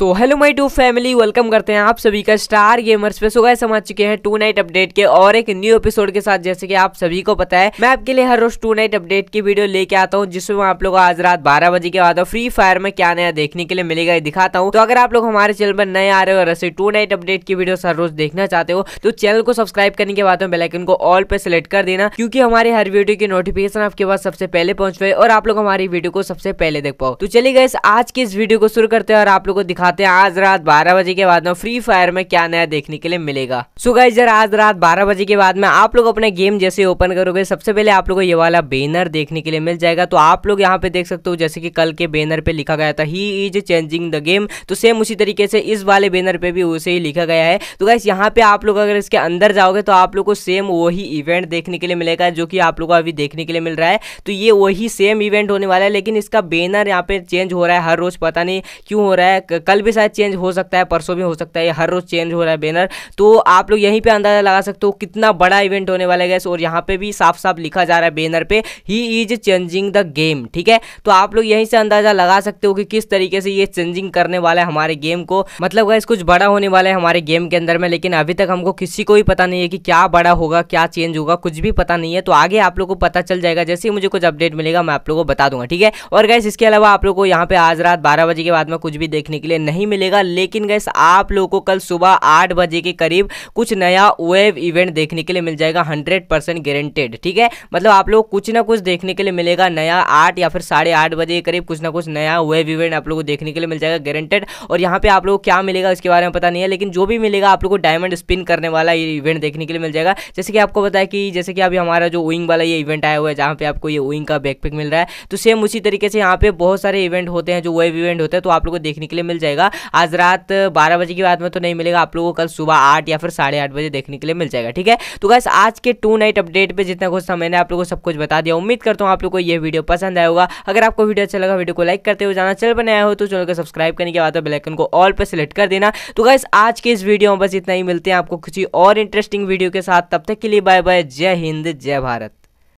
so hello my to family welcome करते हैं आप सभी का स्टार गेमर्स पे सुबह समझ चुके हैं टू नाइट अपडेट के और एक न्यू एपिसोड के साथ जैसे कि आप सभी को पता है मैं आपके लिए हर रोज टू नाइट अपडेट की वीडियो लेके आता हूँ जिसमें मैं आप लोग आज रात बारह बजे के बाद फ्री फायर में क्या नया देखने के लिए मिलेगा ये दिखाता हूँ तो अगर आप लोग हमारे चैनल पर नए आ रहे हो और ऐसे टू नाइट अपडेट की वीडियो हर रोज देखना चाहते हो तो चैनल को सब्सक्राइब करने के बाद बेलाइकन को ऑल पे सिलेक्ट कर देना क्योंकि हमारी हर वीडियो की नोटिफिकेशन आपके पास सबसे पहले पहुंच पाए और आप लोग हमारी वीडियो को सबसे पहले देख पाओ तो चलिए गए आज की इस वीडियो को शुरू करते हैं और आप लोग को दिखा दिखाते हैं आज रात बारह बजे के बाद में फ्री फायर में क्या नया देखने के लिए मिलेगा सो गाइस जरा आज रात बारह बजे के बाद में आप लोग अपने गेम जैसे ओपन करोगे सबसे पहले आप लोग को ये वाला बैनर देखने के लिए मिल जाएगा तो आप लोग यहाँ पे देख सकते हो जैसे कि कल के बैनर पे लिखा गया था he is changing the game तो सेम उसी तरीके से इस वाले बैनर पे भी उसे ही लिखा गया है तो गाइस यहाँ पे आप लोग अगर इसके अंदर जाओगे तो आप लोग को सेम वही इवेंट देखने के लिए मिलेगा जो कि आप लोग को अभी देखने के लिए मिल रहा है तो ये वही सेम इवेंट होने वाला है लेकिन इसका बैनर यहाँ पे चेंज हो रहा है हर रोज पता नहीं क्यों हो रहा है कल कल भी शायद चेंज हो सकता है परसों भी हो सकता है हर रोज़ चेंज हो रहा है बैनर तो आप लोग यहीं पर अंदाज़ा लगा सकते हो कितना बड़ा इवेंट होने वाला है और यहाँ पे भी साफ साफ लिखा जा रहा है बैनर पे he is changing the game ठीक है तो आप लोग यहीं से अंदाज़ा लगा सकते हो कि किस तरीके से ये चेंजिंग करने वाला है हमारे गेम को मतलब गैस कुछ बड़ा होने वाला है हमारे गेम के अंदर में लेकिन अभी तक हमको किसी को भी पता नहीं है कि क्या बड़ा होगा क्या चेंज होगा कुछ भी पता नहीं है तो आगे आप लोग को पता चल जाएगा जैसे ही मुझे कुछ अपडेट मिलेगा मैं आप लोग को बता दूंगा ठीक है और गैस इसके अलावा आप लोग को यहाँ पे आज रात बारह बजे के बाद में कुछ भी देखने के लिए नहीं मिलेगा लेकिन गैस आप लोगों को कल सुबह आठ बजे के करीब कुछ नया वेब इवेंट देखने के लिए मिल जाएगा हंड्रेड परसेंट गारंटेड ठीक है मतलब आप लोग कुछ ना कुछ देखने के लिए मिलेगा नया आठ या फिर साढ़े आठ बजे के करीब कुछ ना कुछ नया वेब इवेंट आप लोग को देखने के लिए मिल जाएगा गारंटेड और यहाँ पे आप लोग क्या मिलेगा इसके बारे में पता नहीं है लेकिन जो भी मिलेगा आप लोग को डायमंड स्पिन करने वाला ये इवेंट देखने के लिए मिल जाएगा जैसे कि आपको बताया कि जैसे कि अभी हमारा जो विंग वाला ये इवेंट आया हुआ है जहाँ पे आपको ये विंग का बैकपैक मिल रहा है तो सेम उसी तरीके से यहाँ पे बहुत सारे इवेंट होते हैं जो वेब इवेंट होते हैं तो आप लोग को देखने के लिए मिल जाएगा जाएगा आज रात बारह बजे की बात में तो नहीं मिलेगा आप लोगों को कल सुबह आठ या फिर साढ़े आठ बजे देखने के लिए मिल जाएगा ठीक है तो बस आज के टू नाइट अपडेट पर जितना कुछ मैंने आप लोगों को सब कुछ बता दिया उम्मीद करता हूँ आप लोग को यह वीडियो पसंद आया होगा अगर आपको वीडियो अच्छा लगा वीडियो को लाइक करते हुए जाना चल बनाया हो तो चैनल को सब्सक्राइब करने के बाद बेलाइकन को ऑल पर सिलेक्ट कर देना तो गैस आज के इस वीडियो में बस इतना ही मिलते हैं आपको किसी और इंटरेस्टिंग वीडियो के साथ तब तक के लिए बाय बाय जय हिंद जय भारत